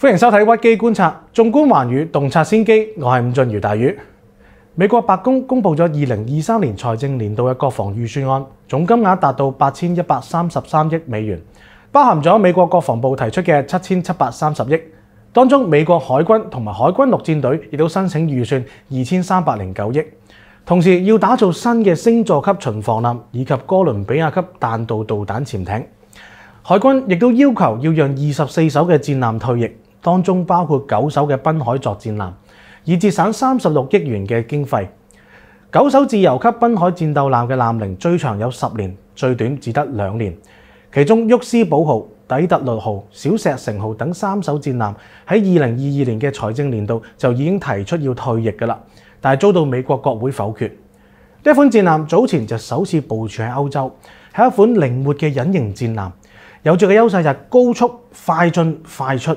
欢迎收睇《屈机观察》，纵观环宇，洞察先机。我系伍俊如大宇。美国白宫公布咗二零二三年财政年度嘅国防预算案，总金额达到八千一百三十三亿美元，包含咗美国国防部提出嘅七千七百三十亿。当中，美国海军同埋海军陆战队亦都申请预算二千三百零九亿，同时要打造新嘅星座级巡防舰以及哥伦比亚级弹道导弹潜艇。海军亦都要求要让二十四艘嘅战舰退役。當中包括九艘嘅濱海作戰艦，以節省三十六億元嘅經費。九艘自由級濱海戰鬥艦嘅艦齡最長有十年，最短只得兩年。其中沃斯堡號、底特律號、小石城號等三艘戰艦喺二零二二年嘅財政年度就已經提出要退役㗎啦，但係遭到美國國會否決。呢款戰艦早前就首次部署喺歐洲，係一款靈活嘅隱形戰艦，有著嘅優勢就係高速、快進、快出。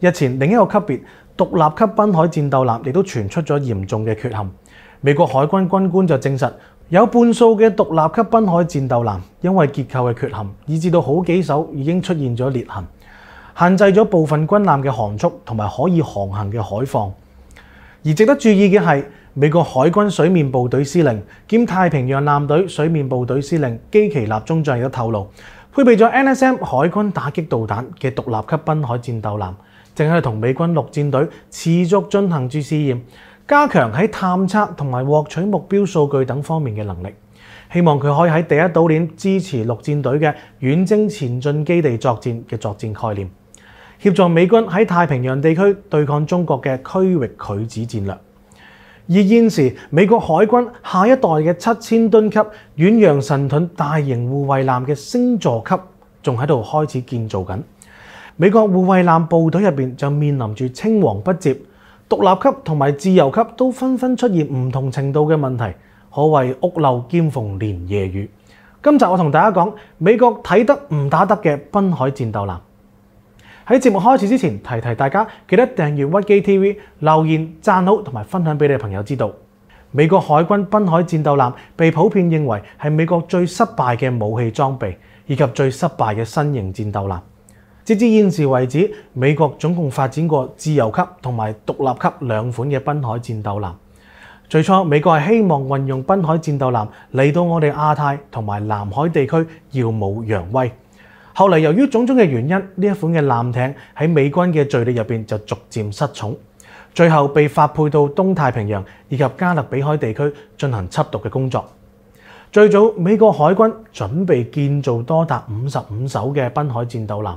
日前，另一個級別獨立級濱海戰鬥艦亦都傳出咗嚴重嘅缺陷。美國海軍軍官就證實，有半數嘅獨立級濱海戰鬥艦因為結構嘅缺陷，以至到好幾艘已經出現咗裂痕，限制咗部分軍艦嘅航速同埋可以航行嘅海況。而值得注意嘅係，美國海軍水面部隊司令兼太平洋艦隊水面部隊司令基奇納中將都透露，配備咗 NSM 海軍打擊導彈嘅獨立級濱海戰鬥艦。正喺度同美軍陸戰隊持續進行住試驗，加強喺探測同埋獲取目標數據等方面嘅能力，希望佢可以喺第一島鏈支持陸戰隊嘅遠征前進基地作戰嘅作戰概念，協助美軍喺太平洋地區對抗中國嘅區域拒止戰略。而現時美國海軍下一代嘅七千噸級遠洋神盾大型護衛艦嘅星座級仲喺度開始建造緊。美國護衛艦部隊入面就面臨住青黃不接，獨立級同埋自由級都紛紛出現唔同程度嘅問題，可謂屋漏兼逢連夜雨。今集我同大家講美國睇得唔打得嘅濱海戰鬥艦。喺節目開始之前，提提大家記得訂閱屈機 TV、留言讚好同埋分享俾你朋友知道。美國海軍濱海戰鬥艦被普遍認為係美國最失敗嘅武器裝備以及最失敗嘅新型戰鬥艦。截至現時為止，美國總共發展過自由級同埋獨立級兩款嘅濱海戰鬥艦。最初，美國係希望運用濱海戰鬥艦嚟到我哋亞太同埋南海地區耀武揚威。後嚟由於種種嘅原因，呢一款嘅艦艇喺美軍嘅序列入面就逐漸失重，最後被發配到東太平洋以及加勒比海地區進行執毒嘅工作。最早，美國海軍準備建造多達五十五艘嘅濱海戰鬥艦。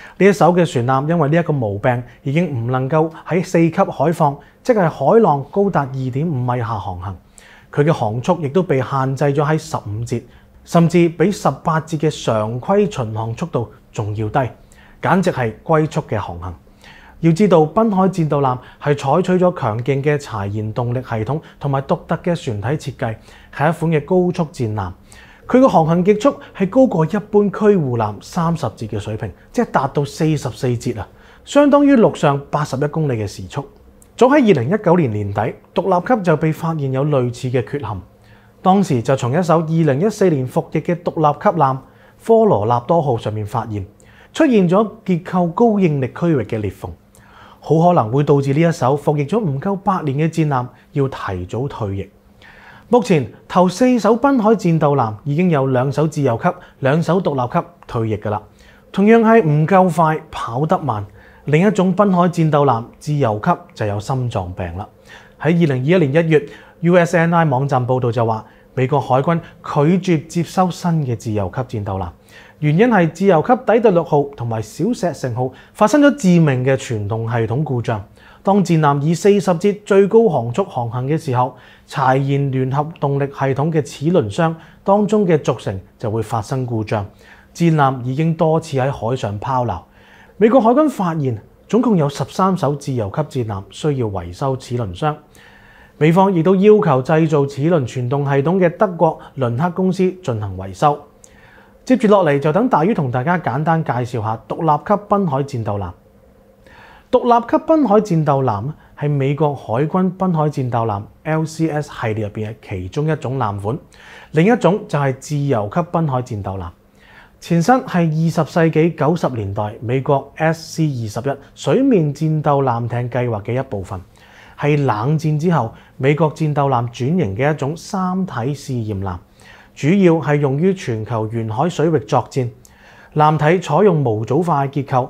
呢一艘嘅船艦，因為呢一個毛病，已經唔能夠喺四級海況，即係海浪高達二點五米下航行。佢嘅航速亦都被限制咗喺十五節，甚至比十八節嘅常規巡航速度仲要低，簡直係貴速嘅航行。要知道，濱海戰鬥艦係採取咗強勁嘅柴燃動力系統同埋獨特嘅船體設計，係一款嘅高速戰艦。佢個航行極速係高過一般區護艦三十節嘅水平，即係達到四十四節啊，相當於陸上八十一公里嘅時速。早喺二零一九年年底，獨立級就被發現有類似嘅缺陷，當時就從一艘二零一四年服役嘅獨立級艦科羅納多號上面發現出現咗結構高應力區域嘅裂縫，好可能會導致呢一艘服役咗唔夠八年嘅戰艦要提早退役。目前，頭四艘濱海戰鬥艦已經有兩艘自由級、兩艘獨立級退役㗎啦。同樣係唔夠快、跑得慢。另一種濱海戰鬥艦自由級就有心臟病啦。喺二零二一年一月，USNI 網站報道就話美國海軍拒絕接收新嘅自由級戰鬥艦，原因係自由級底特六號同埋小石城號發生咗致命嘅傳动系統故障。當戰艦以四十節最高航速航行嘅時候，柴燃聯合動力系統嘅齒輪箱當中嘅軸承就會發生故障。戰艦已經多次喺海上拋錨。美國海軍發現總共有十三艘自由級戰艦需要維修齒輪箱。美方亦都要求製造齒輪傳動系統嘅德國倫克公司進行維修。接住落嚟就等大魚同大家簡單介紹下獨立級濱海戰鬥艦。獨立級濱海戰鬥艦係美國海軍濱海戰鬥艦 LCS 系列入邊嘅其中一種艦款，另一種就係自由級濱海戰鬥艦。前身係二十世紀九十年代美國 SC 二十一水面戰鬥艦艇計劃嘅一部分，係冷戰之後美國戰鬥艦轉型嘅一種三體試驗艦，主要係用於全球沿海水域作戰。艦體採用模組化結構。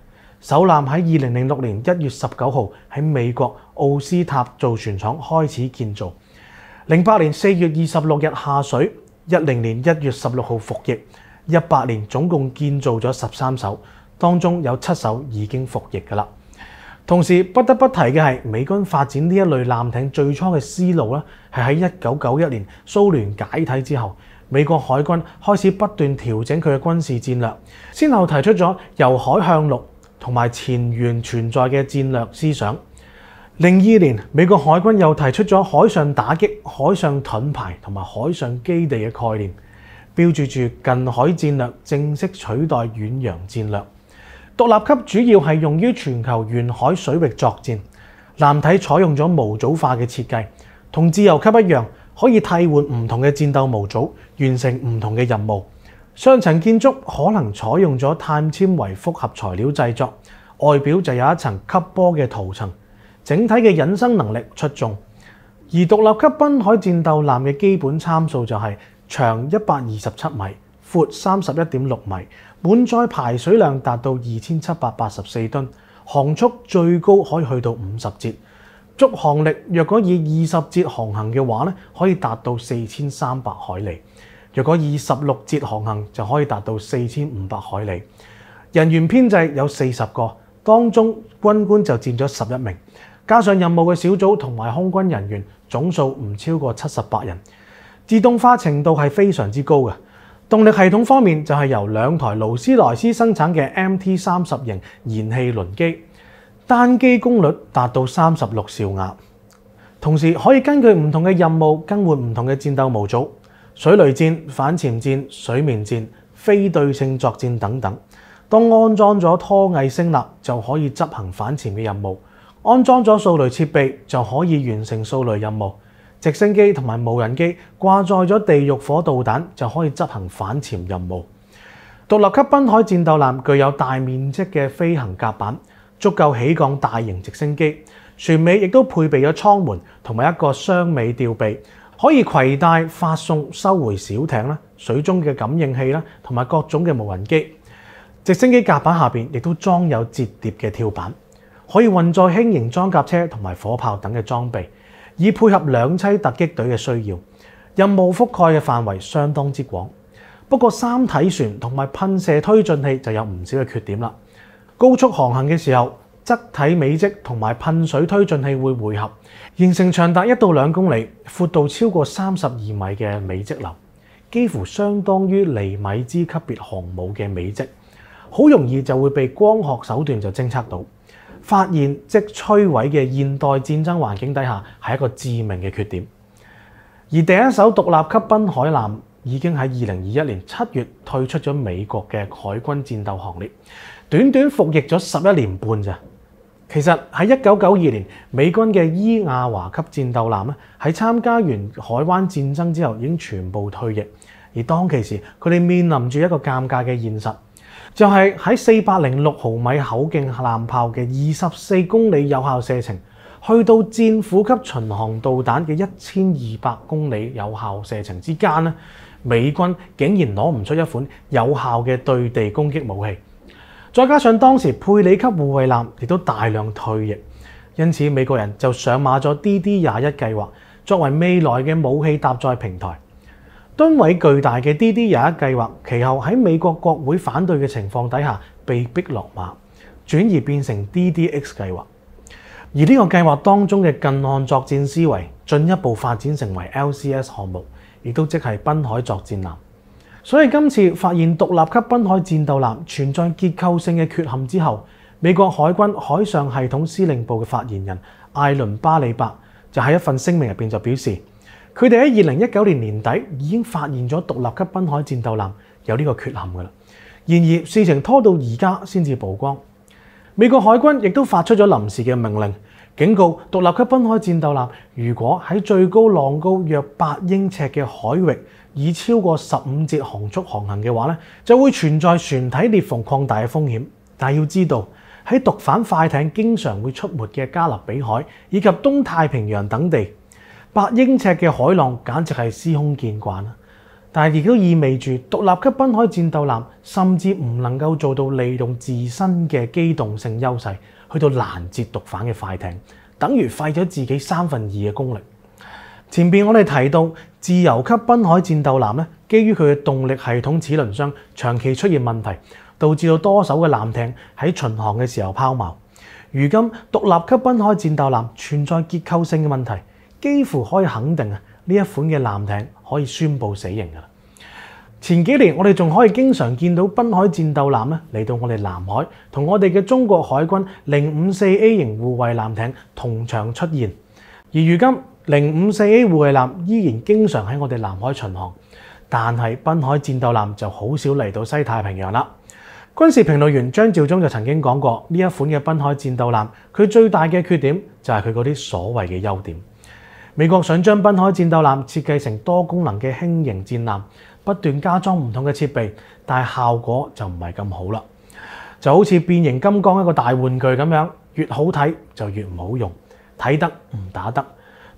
首艦喺二零零六年一月十九號喺美國奧斯塔造船廠開始建造，零八年四月二十六日下水，一零年一月十六號服役，一八年總共建造咗十三艘，當中有七艘已經服役㗎啦。同時不得不提嘅係，美軍發展呢一類艦艇最初嘅思路咧，係喺一九九一年蘇聯解體之後，美國海軍開始不斷調整佢嘅軍事戰略，先後提出咗由海向陸。同埋前沿存在嘅戰略思想。零二年，美國海軍又提出咗海上打擊、海上盾牌同埋海上基地嘅概念，標注住近海戰略正式取代遠洋戰略。獨立級主要係用於全球沿海水域作戰。艦體採用咗模組化嘅設計，同自由級一樣，可以替換唔同嘅戰鬥模組，完成唔同嘅任務。上層建築可能採用咗碳纖維複合材料製作，外表就有一層吸波嘅塗層，整體嘅引生能力出眾。而獨立級濱海戰鬥艦嘅基本參數就係長一百二十七米，闊三十一點六米，滿載排水量達到二千七百八十四噸，航速最高可以去到五十節，續航力若果以二十節航行嘅話咧，可以達到四千三百海里。若果二十六節航行就可以達到四千五百海里，人員編制有四十個，當中軍官就佔咗十一名，加上任務嘅小組同埋空軍人員總數唔超過七十八人。自動化程度係非常之高嘅。動力系統方面就係由兩台勞斯萊斯生產嘅 MT 三十型燃氣輪機，單機功率達到三十六兆瓦，同時可以根據唔同嘅任務更換唔同嘅戰鬥模組。水雷战、反潜战、水面战、非对性作战等等。当安装咗拖曳升立，就可以执行反潜嘅任务；安装咗扫雷设备，就可以完成扫雷任务。直升机同埋无人机挂载咗地狱火导弹，就可以执行反潜任务。独立级滨海战斗舰具有大面积嘅飞行甲板，足够起降大型直升机。船尾亦都配备咗舱门同埋一个双尾吊臂。可以攜帶發送、收回小艇啦、水中嘅感應器啦，同埋各種嘅無人機。直升機甲板下面亦都裝有折疊嘅跳板，可以運載輕型裝甲車同埋火炮等嘅裝備，以配合兩栖突擊隊嘅需要。任務覆蓋嘅範圍相當之廣。不過三體船同埋噴射推進器就有唔少嘅缺點啦。高速航行嘅時候質體尾跡同埋噴水推進器會匯合，形成長達一到兩公里、闊度超過三十二米嘅尾跡流，幾乎相當於尼米茲級別航母嘅尾跡，好容易就會被光學手段就偵測到。發現即摧毀嘅現代戰爭環境底下係一個致命嘅缺點。而第一艘獨立級濱海艦已經喺二零二一年七月退出咗美國嘅海軍戰鬥行列，短短服役咗十一年半咋。其實喺一九九二年，美軍嘅伊亞華級戰鬥艦咧，喺參加完海灣戰爭之後已經全部退役。而當其時，佢哋面臨住一個尷尬嘅現實，就係喺四百零六毫米口径艦炮嘅二十四公里有效射程，去到戰斧級巡航導彈嘅一千二百公里有效射程之間咧，美軍竟然攞唔出一款有效嘅對地攻擊武器。再加上當時佩里級護衛艦亦都大量退役，因此美國人就上馬咗 DD 廿一計劃作為未來嘅武器搭載平台。吨位巨大嘅 DD 廿一計劃，其後喺美國國會反對嘅情況底下被逼落馬，轉而變成 DDX 計劃。而呢個計劃當中嘅近岸作戰思維，進一步發展成為 LCS 項目，亦都即係濱海作戰艦。所以今次發現獨立級濱海戰鬥艦存在結構性嘅缺陷之後，美國海軍海上系統司令部嘅發言人艾倫巴里伯就喺一份聲明入邊就表示，佢哋喺二零一九年年底已經發現咗獨立級濱海戰鬥艦有呢個缺陷噶啦。然而事情拖到而家先至曝光，美國海軍亦都發出咗臨時嘅命令，警告獨立級濱海戰鬥艦如果喺最高浪高約八英尺嘅海域。以超過十五節航速航行嘅話咧，就會存在船體裂縫擴大嘅風險。但係要知道，喺毒反快艇經常會出沒嘅加勒比海以及東太平洋等地，八英尺嘅海浪簡直係司空見慣啦。但係亦都意味住，獨立級濱海戰鬥艦甚至唔能夠做到利用自身嘅機動性優勢去到攔截毒反嘅快艇，等於廢咗自己三分二嘅功力。前面我哋提到自由級濱海戰鬥艦咧，基於佢嘅動力系統齒輪箱長期出現問題，導致到多艘嘅艦艇喺巡航嘅時候拋锚。如今獨立級濱海戰鬥艦存在結構性嘅問題，幾乎可以肯定啊，呢一款嘅艦艇可以宣布死刑噶啦。前幾年我哋仲可以經常見到濱海戰鬥艦咧嚟到我哋南海，同我哋嘅中國海軍零五四 A 型護衛艦艇同場出現，而如今。零五四 A 護衛艦依然經常喺我哋南海巡航，但係濱海戰鬥艦就好少嚟到西太平洋啦。軍事評論員張照忠就曾經講過呢一款嘅濱海戰鬥艦，佢最大嘅缺點就係佢嗰啲所謂嘅優點。美國想將濱海戰鬥艦設計成多功能嘅輕型戰艦，不斷加裝唔同嘅設備，但係效果就唔係咁好啦。就好似變形金剛一個大玩具咁樣，越好睇就越唔好用，睇得唔打得。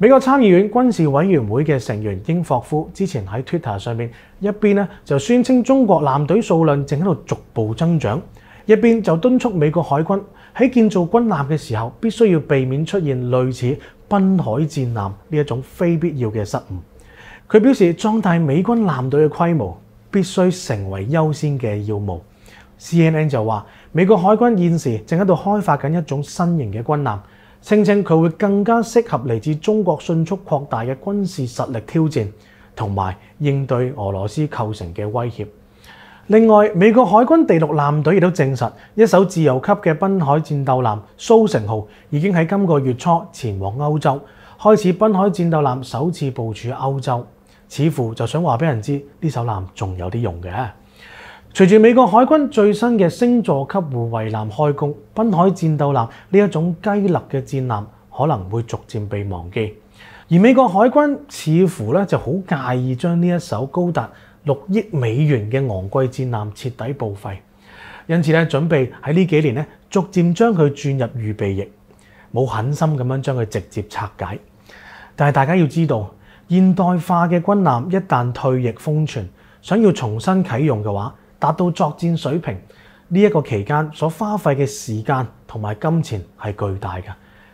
美國參議院軍事委員會嘅成員英霍夫之前喺 Twitter 上面一邊咧就宣稱中國艦隊數量正喺度逐步增長，一邊就敦促美國海軍喺建造軍艦嘅時候必須要避免出現類似濱海戰艦呢一種非必要嘅失誤。佢表示壯大美軍艦隊嘅規模必須成為優先嘅要務。CNN 就話美國海軍現時正喺度開發緊一種新型嘅軍艦。声稱佢會更加適合嚟自中國迅速擴大嘅軍事實力挑戰，同埋應對俄羅斯構成嘅威脅。另外，美國海軍第六艦隊亦都證實，一艘自由級嘅濱海戰鬥艦蘇城號已經喺今個月初前往歐洲，開始濱海戰鬥艦首次部署歐洲，似乎就想話俾人知呢艘艦仲有啲用嘅。随住美国海军最新嘅星座级护卫舰开工，滨海战斗舰呢一种鸡肋嘅战舰可能会逐渐被忘记，而美国海军似乎咧就好介意将呢一艘高达六亿美元嘅昂贵战舰彻底报废，因此咧准备喺呢几年咧逐渐将佢转入预备役，冇狠心咁样将佢直接拆解。但系大家要知道，现代化嘅军舰一旦退役封存，想要重新启用嘅话，达到作战水平呢一个期间所花费嘅时间同埋金钱系巨大嘅，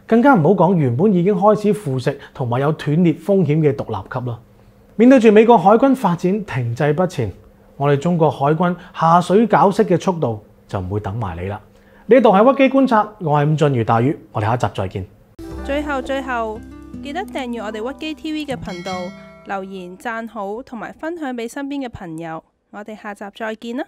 更加唔好讲原本已经开始腐蚀同埋有断裂风险嘅独立级啦。面对住美国海军发展停滞不前，我哋中国海军下水搞式嘅速度就唔会等埋你啦。呢度系屈机观察，我系伍俊如大宇，我哋下一集再见。最后最后记得订阅我哋屈机 TV 嘅频道，留言赞好同埋分享俾身边嘅朋友。我哋下集再见啦！